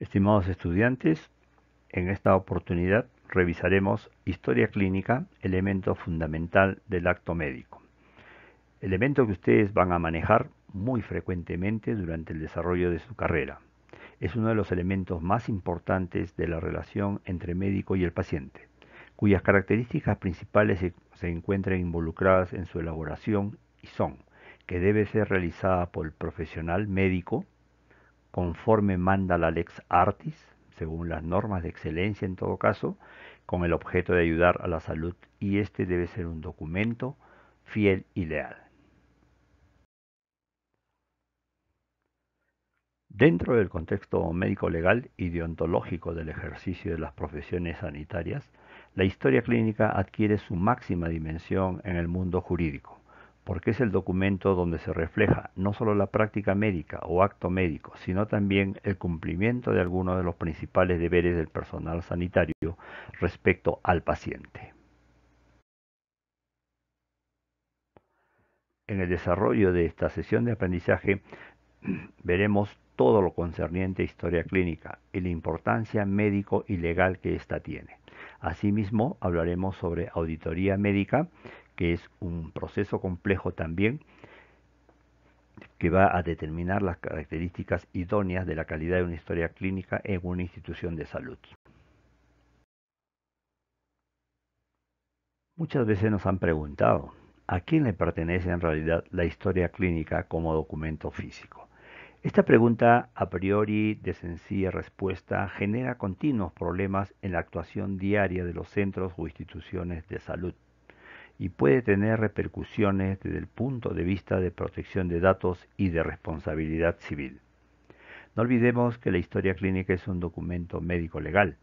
Estimados estudiantes, en esta oportunidad revisaremos historia clínica, elemento fundamental del acto médico. Elemento que ustedes van a manejar muy frecuentemente durante el desarrollo de su carrera. Es uno de los elementos más importantes de la relación entre médico y el paciente, cuyas características principales se, encuentran involucradas en su elaboración y son que debe ser realizada por el profesional médico conforme manda la lex artis, según las normas de excelencia en todo caso, con el objeto de ayudar a la salud y este debe ser un documento fiel y leal. Dentro del contexto médico-legal y deontológico del ejercicio de las profesiones sanitarias, la historia clínica adquiere su máxima dimensión en el mundo jurídico porque es el documento donde se refleja no solo la práctica médica o acto médico, sino también el cumplimiento de algunos de los principales deberes del personal sanitario respecto al paciente. En el desarrollo de esta sesión de aprendizaje veremos todo lo concerniente a historia clínica y la importancia médico y legal que ésta tiene. Asimismo, hablaremos sobre auditoría médica, que es un proceso complejo también que va a determinar las características idóneas de la calidad de una historia clínica en una institución de salud. Muchas veces nos han preguntado, ¿a quién le pertenece en realidad la historia clínica como documento físico? Esta pregunta a priori de sencilla respuesta genera continuos problemas en la actuación diaria de los centros o instituciones de salud y puede tener repercusiones desde el punto de vista de protección de datos y de responsabilidad civil. No olvidemos que la historia clínica es un documento médico legal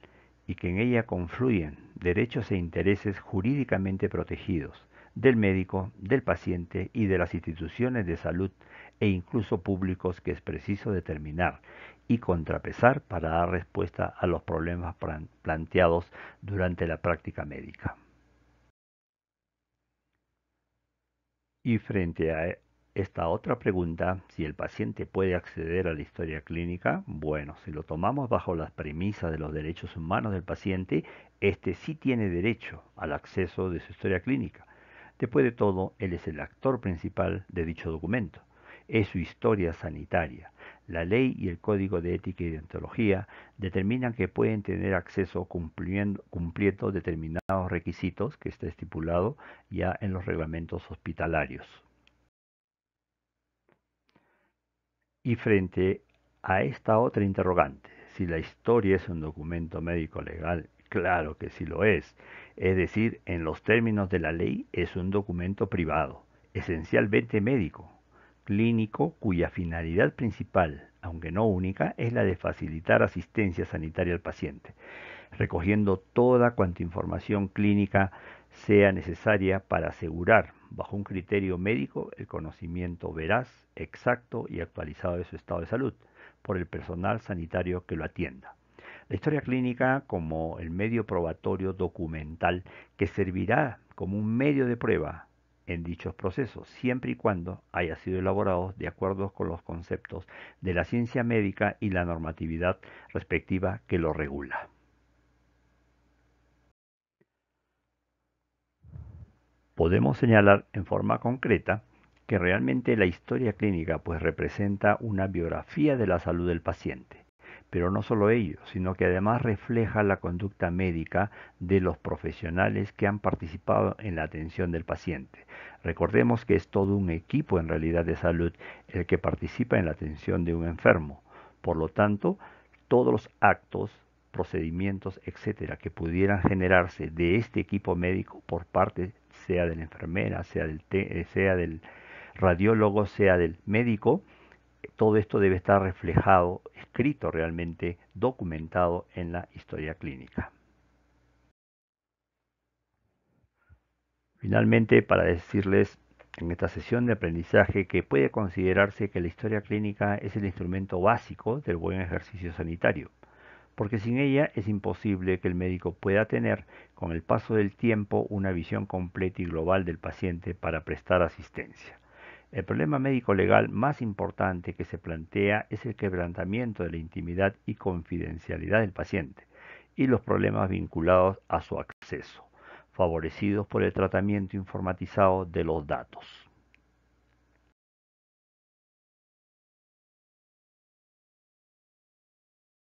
y que en ella confluyen derechos e intereses jurídicamente protegidos del médico, del paciente y de las instituciones de salud e incluso públicos que es preciso determinar y contrapesar para dar respuesta a los problemas planteados durante la práctica médica. Y frente a e-, esta otra pregunta, si el paciente puede acceder a la historia clínica, bueno, si lo tomamos bajo las premisas de los derechos humanos del paciente, este sí tiene derecho al acceso de su historia clínica. Después de todo, él es el actor principal de dicho documento es su historia sanitaria. La ley y el Código de Ética y Deontología determinan que pueden tener acceso cumpliendo, cumpliendo determinados requisitos que está estipulado ya en los reglamentos hospitalarios. Y frente a esta otra interrogante, si la historia es un documento médico legal, claro que sí lo es. Es decir, en los términos de la ley es un documento privado, esencialmente médico, clínico cuya finalidad principal, aunque no única, es la de facilitar asistencia sanitaria al paciente, recogiendo toda cuanta información clínica sea necesaria para asegurar, bajo un criterio médico, el conocimiento veraz, exacto y actualizado de su estado de salud por el personal sanitario que lo atienda. La historia clínica como el medio probatorio documental que servirá como un medio de prueba en dichos procesos, siempre y cuando haya sido elaborados de acuerdo con los conceptos de la ciencia médica y la normatividad respectiva que lo regula. Podemos señalar en forma concreta que realmente la historia clínica pues representa una biografía de la salud del paciente pero no solo ello, sino que además refleja la conducta médica de los profesionales que han participado en la atención del paciente. Recordemos que es todo un equipo en realidad de salud el que participa en la atención de un enfermo. Por lo tanto, todos los actos, procedimientos, etcétera, que pudieran generarse de este equipo médico por parte sea de la enfermera, sea del, eh, sea del radiólogo, sea del médico, todo esto debe estar reflejado, escrito realmente, documentado en la historia clínica. Finalmente, para decirles en esta sesión de aprendizaje que puede considerarse que la historia clínica es el instrumento básico del buen ejercicio sanitario, porque sin ella es imposible que el médico pueda tener con el paso del tiempo una visión completa y global del paciente para prestar asistencia. El problema médico-legal más importante que se plantea es el quebrantamiento de la intimidad y confidencialidad del paciente y los problemas vinculados a su acceso, favorecidos por el tratamiento informatizado de los datos.